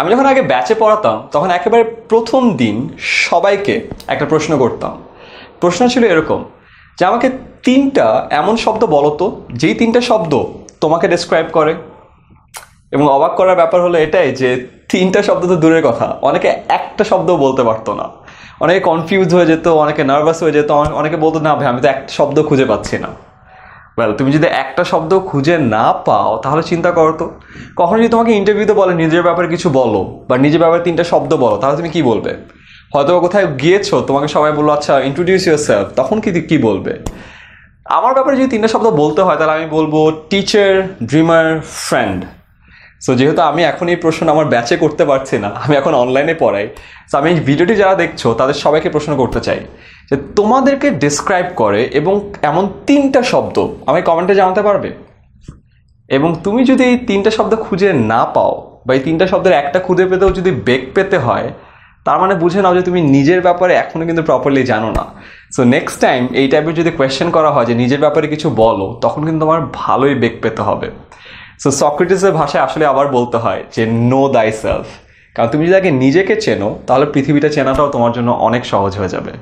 আমি যখন আগে ব্যাচে পড়াতাম তখন একেবারে প্রথম দিন সবাইকে একটা প্রশ্ন করতাম প্রশ্ন ছিল এরকম যে আমাকে তিনটা এমন শব্দ বলো তো যেই তিনটা শব্দ তোমাকে ডেসক্রাইব করে এবং অবাক করার ব্যাপার হলো এটাই যে তিনটা শব্দ তো দূরের কথা অনেকে একটা শব্দ বলতে পারতো না অনেকে কনফিউজ হয়ে যেত অনেকে নার্ভাস হয়ে যেত অনেকে বলতো না ভাই আমি তো একটা শব্দ খুঁজে পাচ্ছি না ওয়েল তুমি যদি একটা শব্দ খুঁজে না পাও তাহলে চিন্তা করো তো কখনো যদি তোমাকে ইন্টারভিউতে বলে নিজের ব্যাপারে কিছু বলো বা নিজের ব্যাপারে তিনটা শব্দ বলো তাহলে তুমি কি বলবে হয়তো কোথায় গিয়েছো তোমাকে সবাই বললো আচ্ছা ইন্ট্রোডিউস ইউর সেলফ তখন কি কী বলবে আমার ব্যাপারে যদি তিনটা শব্দ বলতে হয় তাহলে আমি বলবো টিচার ড্রিমার ফ্রেন্ড সো যেহেতু আমি এখন এই প্রশ্ন আমার ব্যাচে করতে পারছি না আমি এখন অনলাইনে পড়াই সো আমি ভিডিওটি যারা দেখছো তাদের সবাইকে প্রশ্ন করতে চাই যে তোমাদেরকে ডিসক্রাইব করে এবং এমন তিনটা শব্দ আমি কমেন্টে জানাতে পারবে এবং তুমি যদি এই তিনটা শব্দ খুঁজে না পাও বা এই তিনটা শব্দের একটা খুঁজে পেতেও যদি বেগ পেতে হয় তার মানে বুঝে নাও যে তুমি নিজের ব্যাপারে এখনও কিন্তু প্রপারলি জানো না সো নেক্সট টাইম এই টাইপের যদি কোয়েশ্চেন করা হয় যে নিজের ব্যাপারে কিছু বলো তখন কিন্তু তোমার ভালোই বেগ পেতে হবে সো সক্রেটিসের ভাষায় আসলে আবার বলতে হয় যে নো দাই সেলফ কারণ তুমি যদি আগে নিজেকে চেনো তাহলে পৃথিবীটা চেনাটাও তোমার জন্য অনেক সহজ হয়ে যাবে